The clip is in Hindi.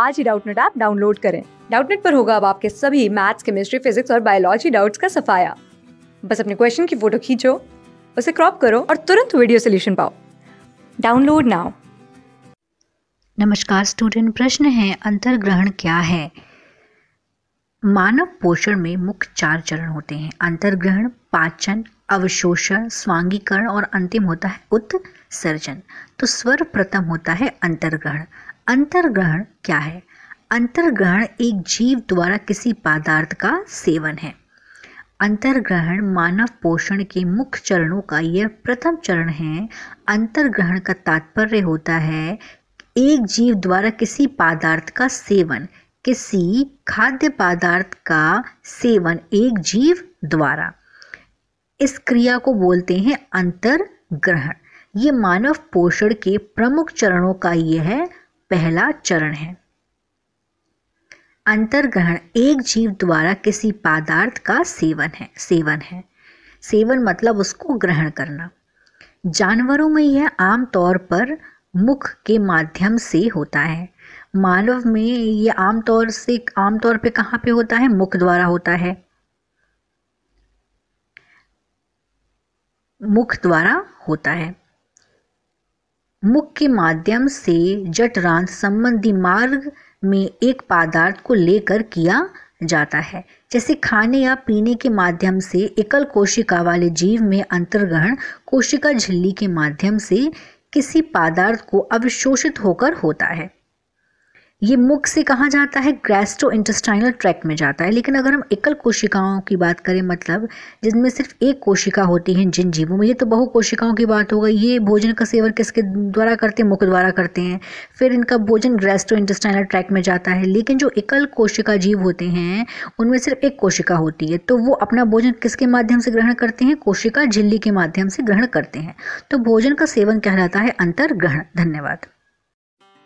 आज ही डाउटनेट ऐप डाउनलोड करें डाउटनेट पर होगा अब आपके सभी मैथ्स केमिस्ट्री फिजिक्स और बायोलॉजी डाउट्स का सफाया बस अपने क्वेश्चन की फोटो खींचो उसे क्रॉप करो और तुरंत वीडियो सोल्यूशन पाओ डाउनलोड नाउ नमस्कार स्टूडेंट प्रश्न है अंतर्ग्रहण क्या है मानव पोषण में मुख्य चार चरण होते हैं अंतर्ग्रहण पाचन अवशोषण स्वांगीकरण और अंतिम होता है उत्सर्जन तो स्वर प्रथम होता है अंतर्ग्रहण अंतर्ग्रहण क्या है अंतर्ग्रहण एक जीव द्वारा किसी पदार्थ का सेवन है अंतर्ग्रहण मानव पोषण के मुख्य चरणों का यह प्रथम चरण है अंतर्ग्रहण का तात्पर्य होता है एक जीव द्वारा किसी पदार्थ का सेवन किसी खाद्य पदार्थ का सेवन एक जीव द्वारा इस क्रिया को बोलते हैं अंतर ग्रहण ये मानव पोषण के प्रमुख चरणों का यह पहला चरण है अंतर्ग्रहण एक जीव द्वारा किसी पदार्थ का सेवन है सेवन है सेवन मतलब उसको ग्रहण करना जानवरों में यह आमतौर पर मुख के माध्यम से होता है मानव में यह आमतौर से आमतौर पे कहाँ पे होता है मुख द्वारा होता है मुख द्वारा होता है मुख के माध्यम से जटरान संबंधी मार्ग में एक पदार्थ को लेकर किया जाता है जैसे खाने या पीने के माध्यम से एकल कोशिका वाले जीव में अंतर्ग्रहण कोशिका झिल्ली के माध्यम से किसी पदार्थ को अवशोषित होकर होता है ये मुख से कहाँ जाता है ग्रेस्टो इंटेस्टाइनल ट्रैक में जाता है लेकिन अगर हम एकल कोशिकाओं की बात करें मतलब जिनमें सिर्फ एक कोशिका होती है जिन जीवों में ये तो बहु कोशिकाओं की बात होगा ये भोजन का सेवन किसके द्वारा करते हैं मुख द्वारा करते हैं फिर इनका भोजन ग्रेस्टो इंटेस्टाइनल ट्रैक में जाता है लेकिन जो एकल कोशिका जीव होते हैं उनमें सिर्फ एक कोशिका होती है तो वो अपना भोजन किसके माध्यम से ग्रहण करते हैं कोशिका झिल्ली के माध्यम से ग्रहण करते हैं तो भोजन का सेवन कहलाता है अंतर्ग्रहण धन्यवाद